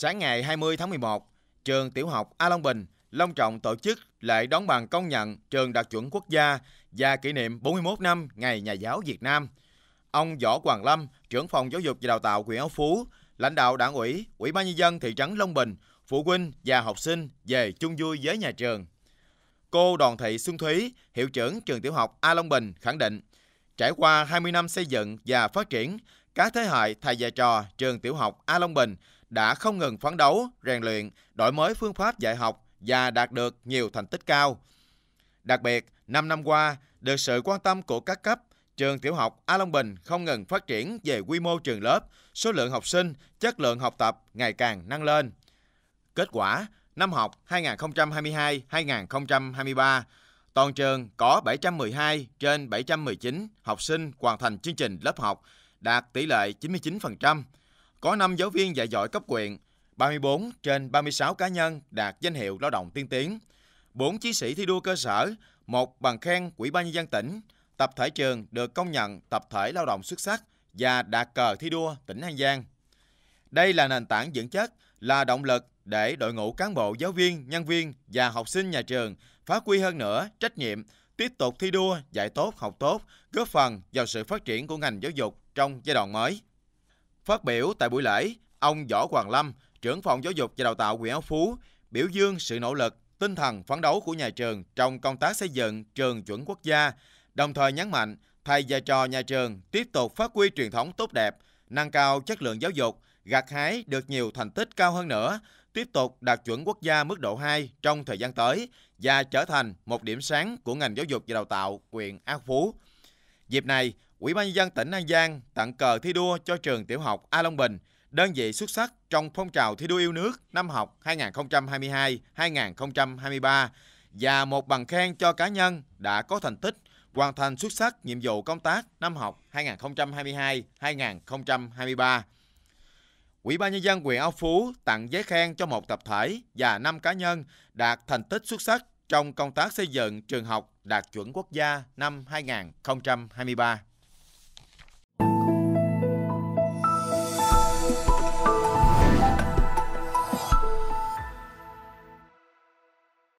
Sáng ngày 20 tháng 11, trường tiểu học A Long Bình, long trọng tổ chức lễ đón bằng công nhận trường đạt chuẩn quốc gia và kỷ niệm 41 năm Ngày Nhà giáo Việt Nam. Ông Võ Hoàng Lâm, trưởng phòng giáo dục và đào tạo huyện Âu Phú, lãnh đạo đảng ủy, ủy ban nhân dân thị trấn Long Bình, phụ huynh và học sinh về chung vui với nhà trường. Cô Đoàn Thị Xuân Thúy, hiệu trưởng trường tiểu học A Long Bình khẳng định, trải qua 20 năm xây dựng và phát triển, các thế hệ thầy và trò trường tiểu học A Long Bình đã không ngừng phấn đấu, rèn luyện, đổi mới phương pháp dạy học và đạt được nhiều thành tích cao. Đặc biệt, 5 năm qua, được sự quan tâm của các cấp, trường tiểu học A Long Bình không ngừng phát triển về quy mô trường lớp, số lượng học sinh, chất lượng học tập ngày càng nâng lên. Kết quả, năm học 2022-2023, toàn trường có 712 trên 719 học sinh hoàn thành chương trình lớp học, đạt tỷ lệ 99% có 5 giáo viên dạy giỏi cấp quyện, 34 trên 36 cá nhân đạt danh hiệu lao động tiên tiến, 4 chiến sĩ thi đua cơ sở, một bằng khen Ủy ban nhân dân tỉnh, tập thể trường được công nhận tập thể lao động xuất sắc và đạt cờ thi đua tỉnh An Giang. Đây là nền tảng vững chắc, là động lực để đội ngũ cán bộ, giáo viên, nhân viên và học sinh nhà trường phát huy hơn nữa trách nhiệm, tiếp tục thi đua, dạy tốt, học tốt, góp phần vào sự phát triển của ngành giáo dục trong giai đoạn mới. Phát biểu tại buổi lễ, ông Võ Hoàng Lâm, trưởng phòng giáo dục và đào tạo huyện Áo Phú, biểu dương sự nỗ lực, tinh thần phấn đấu của nhà trường trong công tác xây dựng trường chuẩn quốc gia, đồng thời nhấn mạnh thầy và trò nhà trường tiếp tục phát huy truyền thống tốt đẹp, nâng cao chất lượng giáo dục, gặt hái được nhiều thành tích cao hơn nữa, tiếp tục đạt chuẩn quốc gia mức độ 2 trong thời gian tới và trở thành một điểm sáng của ngành giáo dục và đào tạo huyện An Phú. Dịp này, Ủy ban nhân dân tỉnh An Giang tặng cờ thi đua cho trường tiểu học A Long Bình, đơn vị xuất sắc trong phong trào thi đua yêu nước năm học 2022-2023 và một bằng khen cho cá nhân đã có thành tích hoàn thành xuất sắc nhiệm vụ công tác năm học 2022-2023. Ủy ban nhân dân huyện Ao Phú tặng giấy khen cho một tập thể và năm cá nhân đạt thành tích xuất sắc trong công tác xây dựng trường học đạt chuẩn quốc gia năm 2023.